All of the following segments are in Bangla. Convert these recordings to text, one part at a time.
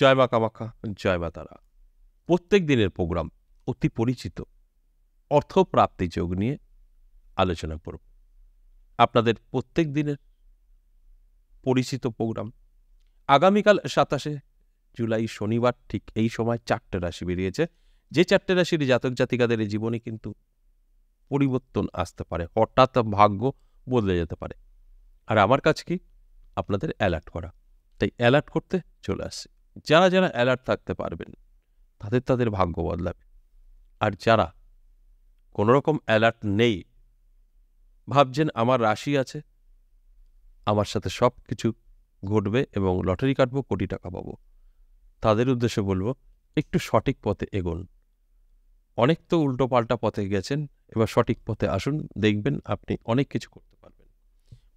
জয় মা কামাখা জয় মা তারা প্রত্যেক দিনের প্রোগ্রাম অতি পরিচিত অর্থপ্রাপ্তি যোগ নিয়ে আলোচনা করব আপনাদের প্রত্যেক দিনের পরিচিত প্রোগ্রাম আগামীকাল সাতাশে জুলাই শনিবার ঠিক এই সময় চারটে রাশি বেরিয়েছে যে চারটে রাশির জাতক জাতিকাদের জীবনে কিন্তু পরিবর্তন আসতে পারে হঠাৎ ভাগ্য বদলে যেতে পারে আর আমার কাজ কি আপনাদের অ্যালার্ট করা তাই অ্যালার্ট করতে চলে আসি যারা যারা অ্যালার্ট থাকতে পারবেন তাদের তাদের ভাগ্য বদলাবে আর যারা কোনো রকম অ্যালার্ট নেই ভাবছেন আমার রাশি আছে আমার সাথে সব কিছু ঘটবে এবং লটারি কাটবো কোটি টাকা পাবো তাদের উদ্দেশ্যে বলবো একটু সঠিক পথে এগোন অনেক তো উল্টো পাল্টা পথে গেছেন এবার সঠিক পথে আসুন দেখবেন আপনি অনেক কিছু করতে পারবেন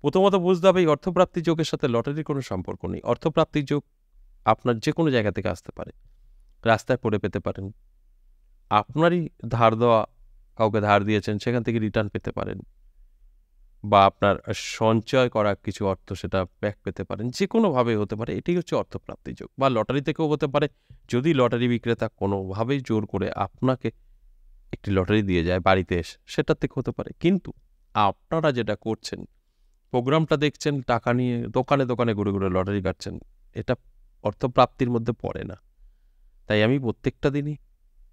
প্রথমত বুঝতে হবে এই অর্থপ্রাপ্তি যোগের সাথে লটারির কোনো সম্পর্ক নেই অর্থপ্রাপ্তি যোগ আপনার যে কোনো জায়গা থেকে আসতে পারে রাস্তায় পড়ে পেতে পারেন আপনারই ধার দেওয়া কাউকে ধার দিয়েছেন সেখান থেকে রিটার্ন পেতে পারেন বা আপনার সঞ্চয় করা কিছু অর্থ সেটা ব্যাক পেতে পারেন যে কোনোভাবে হতে পারে এটি হচ্ছে অর্থপ্রাপ্তি যোগ বা লটারি থেকেও হতে পারে যদি লটারি বিক্রেতা কোনোভাবেই জোর করে আপনাকে একটি লটারি দিয়ে যায় বাড়িতে এসে সেটার থেকে হতে পারে কিন্তু আপনারা যেটা করছেন প্রোগ্রামটা দেখছেন টাকা নিয়ে দোকানে দোকানে ঘুরে ঘুরে লটারি কাটছেন এটা অর্থপ্রাপ্তির মধ্যে পড়ে না তাই আমি প্রত্যেকটা দিনই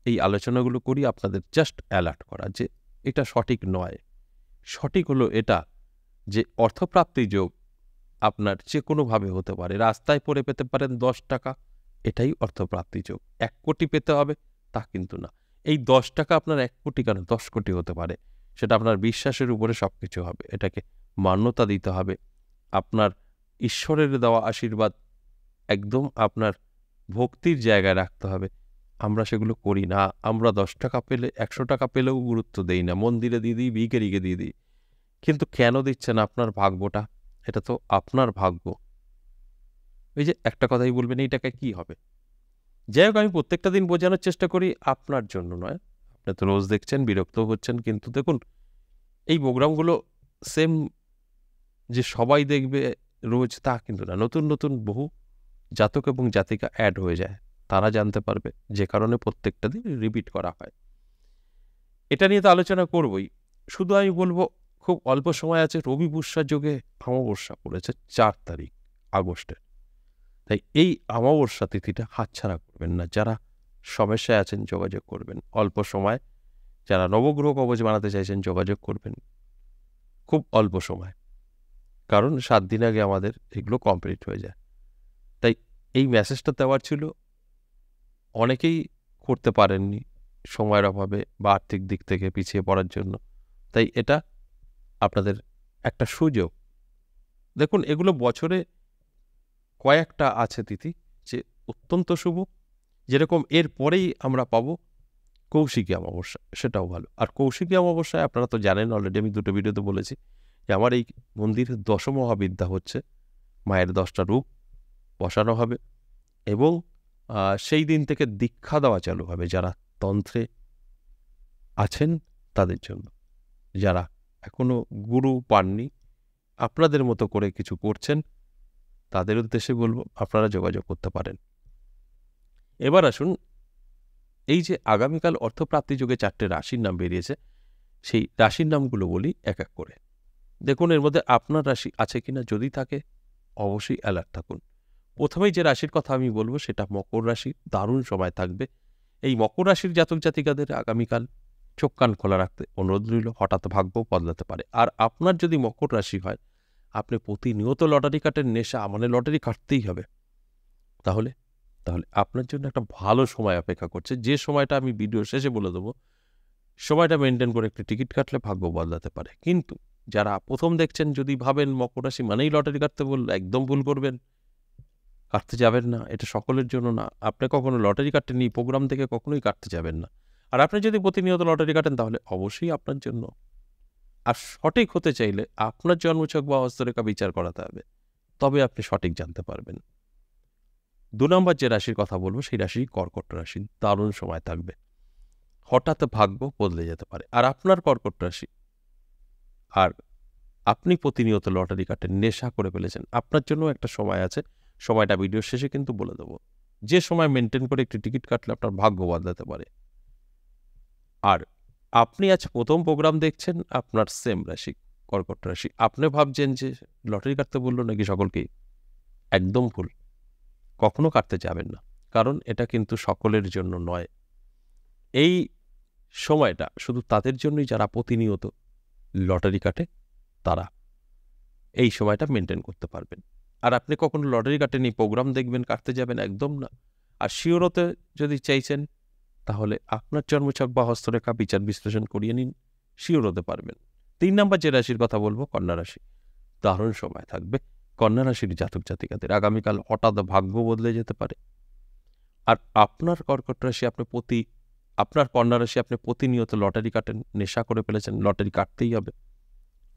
এই আলোচনাগুলো করি আপনাদের জাস্ট অ্যালার্ট করা যে এটা সঠিক নয় সঠিক হলো এটা যে অর্থপ্রাপ্তি যোগ আপনার যে কোনোভাবে হতে পারে রাস্তায় পড়ে পেতে পারেন দশ টাকা এটাই অর্থপ্রাপ্তি যোগ এক কোটি পেতে হবে তা কিন্তু না এই দশ টাকা আপনার এক কোটি কেন দশ কোটি হতে পারে সেটা আপনার বিশ্বাসের উপরে সব কিছু হবে এটাকে মান্যতা দিতে হবে আপনার ঈশ্বরের দেওয়া আশীর্বাদ একদম আপনার ভক্তির জায়গায় রাখতে হবে আমরা সেগুলো করি না আমরা দশ টাকা পেলে একশো টাকা পেলেও গুরুত্ব দেই না মন্দিরে দিয়ে দিই ভিকেরিকে দিয়ে দিই কিন্তু কেন দিচ্ছেন আপনার ভাগ্যটা এটা তো আপনার ভাগ্য ওই যে একটা কথাই বলবেন এই টাকায় কী হবে যাই হোক আমি প্রত্যেকটা দিন বোঝানোর চেষ্টা করি আপনার জন্য নয় আপনি তো রোজ দেখছেন বিরক্ত হচ্ছেন কিন্তু দেখুন এই প্রোগ্রামগুলো সেম যে সবাই দেখবে রোজ তা কিন্তু না নতুন নতুন বহু জাতক এবং জাতিকা অ্যাড হয়ে যায় তারা জানতে পারবে যে কারণে প্রত্যেকটা দিন রিপিট করা হয় এটা নিয়ে তো আলোচনা করবই শুধু আমি বলবো খুব অল্প সময় আছে রবি বর্ষার যোগে আমাবস্যা পড়েছে চার তারিখ আগস্টের তাই এই অমাবস্যা তিথিটা হাতছাড়া করবেন না যারা সমস্যায় আছেন যোগাযোগ করবেন অল্প সময় যারা নবগ্রহ কবচ বানাতে চাইছেন যোগাযোগ করবেন খুব অল্প সময় কারণ সাত দিন আগে আমাদের এগুলো কমপ্লিট হয়ে যায় তাই এই মেসেজটা দেওয়ার ছিল অনেকেই করতে পারেননি সময়ের অভাবে বা আর্থিক দিক থেকে পিছিয়ে পড়ার জন্য তাই এটা আপনাদের একটা সুযোগ দেখুন এগুলো বছরে কয়েকটা আছে তিথি যে অত্যন্ত শুভ যেরকম এর পরেই আমরা পাবো কৌশিকী অমাবস্যা সেটাও ভালো আর কৌশিকী অমাবস্যায় আপনারা তো জানেন অলরেডি আমি দুটো ভিডিওতে বলেছি যে আমার এই মন্দির দশমহাবিদ্যা হচ্ছে মায়ের দশটা রূপ বসানো হবে এবং সেই দিন থেকে দীক্ষা দেওয়া চালু হবে যারা তন্ত্রে আছেন তাদের জন্য যারা এখনও গুরু পাননি আপনাদের মতো করে কিছু করছেন তাদের উদ্দেশ্যে বলবো আপনারা যোগাযোগ করতে পারেন এবার আসুন এই যে আগামীকাল অর্থপ্রাপ্তি যুগে চারটে রাশির নাম বেরিয়েছে সেই রাশির নামগুলো বলি এক এক করে দেখুন এর মধ্যে আপনার রাশি আছে কিনা যদি থাকে অবশ্যই অ্যালার্ট থাকুন প্রথমেই যে রাশির কথা আমি বলবো সেটা মকর রাশি দারুণ সময় থাকবে এই মকর রাশির জাতক জাতিকাদের আগামীকাল চোখ কান খোলা রাখতে অনুরোধ রইল হঠাৎ ভাগ্য বদলাতে পারে আর আপনার যদি মকর রাশি হয় আপনি প্রতিনিয়ত লটারি কাটের নেশা আমাদের লটারি কাটতেই হবে তাহলে তাহলে আপনার জন্য একটা ভালো সময় অপেক্ষা করছে যে সময়টা আমি ভিডিও শেষে বলে দেবো সময়টা মেনটেন করে একটি টিকিট কাটলে ভাগ্য বদলাতে পারে কিন্তু যারা প্রথম দেখছেন যদি ভাবেন মকর রাশি মানেই লটারি কাটতে বললো একদম ভুল করবেন কাটতে যাবেন না এটা সকলের জন্য না আপনি কখনো লটারি কাটেন এই প্রোগ্রাম থেকে কখনোই কাটতে যাবেন না আর আপনি যদি প্রতিনিয়ত লটারি কাটেন তাহলে অবশ্যই আপনার জন্য আর সঠিক হতে চাইলে আপনার জন্মছক বা হস্তরেখা বিচার করাতে হবে তবে আপনি সঠিক জানতে পারবেন দু নম্বর যে রাশির কথা বলবো সেই রাশি কর্কট রাশি দারুণ সময় থাকবে হঠাৎ ভাগ্য বদলে যেতে পারে আর আপনার কর্কট রাশি আর আপনি প্রতিনিয়ত লটারি কাটেন নেশা করে ফেলেছেন আপনার জন্য একটা সময় আছে সময়টা ভিডিও শেষে কিন্তু বলে দেব যে সময় মেনটেন করে একটি টিকিট কাটলে আপনার ভাগ্য বদলাতে পারে আর আপনি আজ প্রথম প্রোগ্রাম দেখছেন আপনার সেম রাশি কর্কট রাশি আপনি ভাবছেন যে লটারি কাটতে বললো নাকি সকলকে একদম ভুল কখনো কাটতে যাবেন না কারণ এটা কিন্তু সকলের জন্য নয় এই সময়টা শুধু তাদের জন্যই যারা প্রতিনিয়ত লটারি কাটে তারা এই সময়টা মেনটেন করতে পারবেন আর আপনি কখনো লটারি কাটেনি প্রোগ্রাম দেখবেন কাটতে যাবেন একদম না আর শিওরতে যদি চাইছেন তাহলে আপনার জন্মছক বা হস্তরেখা বিচার বিশ্লেষণ করিয়ে নিন শিওর হতে পারবেন তিন নাম্বার যে রাশির কথা বলবো কন্যা রাশি দারুণ সময় থাকবে কন্যা রাশির জাতক জাতিকাদের আগামীকাল হঠাৎ ভাগ্য বদলে যেতে পারে আর আপনার কর্কট রাশি আপনি প্রতি আপনার কন্যা রাশি আপনি প্রতিনিয়ত লটারি কাটেন নেশা করে ফেলেছেন লটারি কাটতেই হবে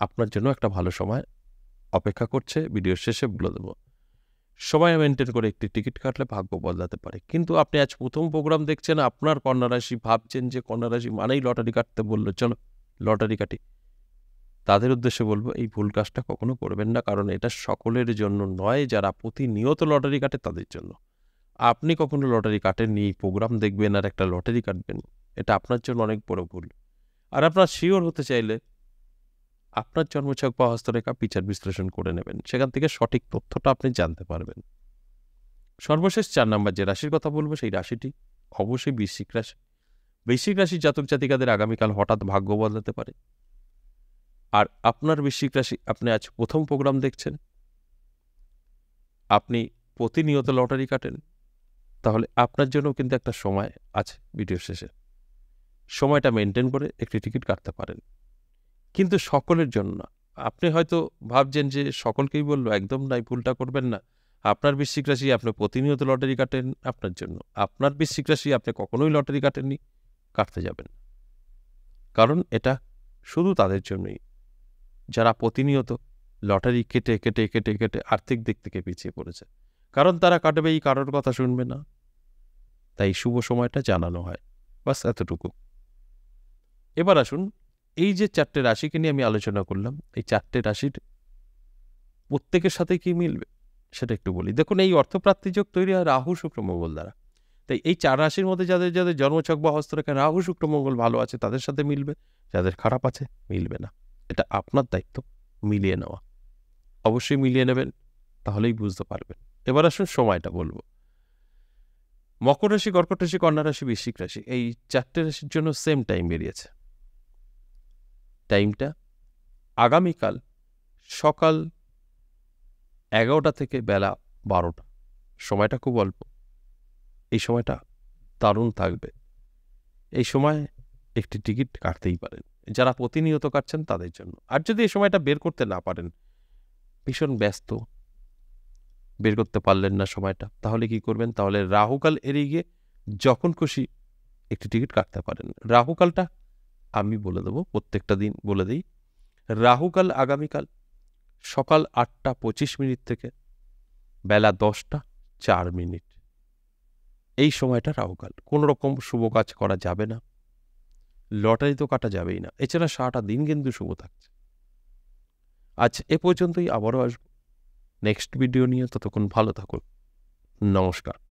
আপনার জন্য একটা ভালো সময় অপেক্ষা করছে ভিডিও শেষে বলে দেবো সময় মেনটেন করে একটি টিকিট কাটলে ভাগ্য বদলাতে পারে কিন্তু আপনি আজ প্রথম প্রোগ্রাম দেখছেন আপনার কন্যারাশি ভাবছেন যে কন্যারাশি মানেই লটারি কাটতে বললো চলো লটারি কাটি তাদের উদ্দেশ্যে বলবো এই ভুল কাজটা কখনো করবেন না কারণ এটা সকলের জন্য নয় যারা প্রতিনিয়ত লটারি কাটে তাদের জন্য আপনি কখনো লটারি কাটেননি প্রোগ্রাম দেখবেন আর একটা লটারি কাটবেন এটা আপনার জন্য অনেক বড় ভুল আর আপনার শিওর হতে চাইলে আপনার জন্মছক বা হস্তরেখা বিচার বিশ্লেষণ করে নেবেন সেখান থেকে সঠিক তথ্যটা আপনি জানতে পারবেন সর্বশেষ চার নাম্বার যে রাশির কথা বলবো সেই রাশিটি অবশ্যই বৃশ্চিক রাশি বৃশ্চিক রাশির জাতক জাতিকাদের আগামীকাল হঠাৎ ভাগ্য বদলাতে পারে আর আপনার বৃশ্চিক রাশি আপনি আজ প্রথম প্রোগ্রাম দেখছেন আপনি প্রতিনিয়ত লটারি কাটেন তাহলে আপনার জন্য কিন্তু একটা সময় আছে ভিডিও শেষে সময়টা মেনটেন করে একটি টিকিট কাটতে পারেন কিন্তু সকলের জন্য না আপনি হয়তো ভাবছেন যে সকলকেই বললো একদম নাই ভুলটা করবেন না আপনার বৃশ্চিক রাশি আপনি প্রতিনিয়ত লটারি কাটেন আপনার জন্য আপনার বৃশ্চিক রাশি আপনি কখনোই লটারি কাটেননি কাটতে যাবেন কারণ এটা শুধু তাদের জন্যই যারা প্রতিনিয়ত লটারি কেটে কেটে কেটে কেটে আর্থিক দিক থেকে পিছিয়ে পড়েছে কারণ তারা কাটবে এই কারোর কথা শুনবে না তাই শুভ সময়টা জানানো হয় বাস এতটুকু এবার আসুন এই যে চারটে রাশিকে নিয়ে আমি আলোচনা করলাম এই চারটে রাশির প্রত্যেকের সাথে কি মিলবে সেটা একটু বলি দেখুন এই অর্থপ্রাপ্তি যোগ তৈরি হয় রাহু শুক্র মঙ্গল দ্বারা তাই এই চার রাশির মধ্যে যাদের যাদের জন্মচক বা হস্তরেখা রাহু শুক্র মঙ্গল ভালো আছে তাদের সাথে মিলবে যাদের খারাপ আছে মিলবে না এটা আপনার দায়িত্ব মিলিয়ে নেওয়া অবশ্যই মিলিয়ে নেবেন তাহলেই বুঝতে পারবেন এবার আসুন সময়টা বলবো মকর রাশি কর্কট রাশি কন্যা রাশি বৃশ্চিক রাশি এই চারটে রাশির জন্য সেম টাইম বেরিয়েছে টাইমটা আগামীকাল সকাল এগারোটা থেকে বেলা বারোটা সময়টা খুব অল্প এই সময়টা দারুণ থাকবে এই সময় একটি টিকিট কাটতেই পারেন যারা প্রতিনিয়ত কাটছেন তাদের জন্য আর যদি এই সময়টা বের করতে না পারেন ভীষণ ব্যস্ত বের করতে পারলেন না সময়টা তাহলে কি করবেন তাহলে রাহুকাল এড়িয়ে গিয়ে যখন খুশি একটি টিকিট কাটতে পারেন রাহুকালটা আমি বলে দেবো প্রত্যেকটা দিন বলে দিই রাহুকাল আগামীকাল সকাল আটটা পঁচিশ মিনিট থেকে বেলা দশটা চার মিনিট এই সময়টা রাহুকাল কোনো রকম শুভ কাজ করা যাবে না লটারি তো কাটা যাবেই না এছাড়া সারাটা দিন কিন্তু শুভ থাকছে আজ এ পর্যন্তই আবারও আসবো নেক্সট ভিডিও নিয়ে ততক্ষণ ভালো থাকুন নমস্কার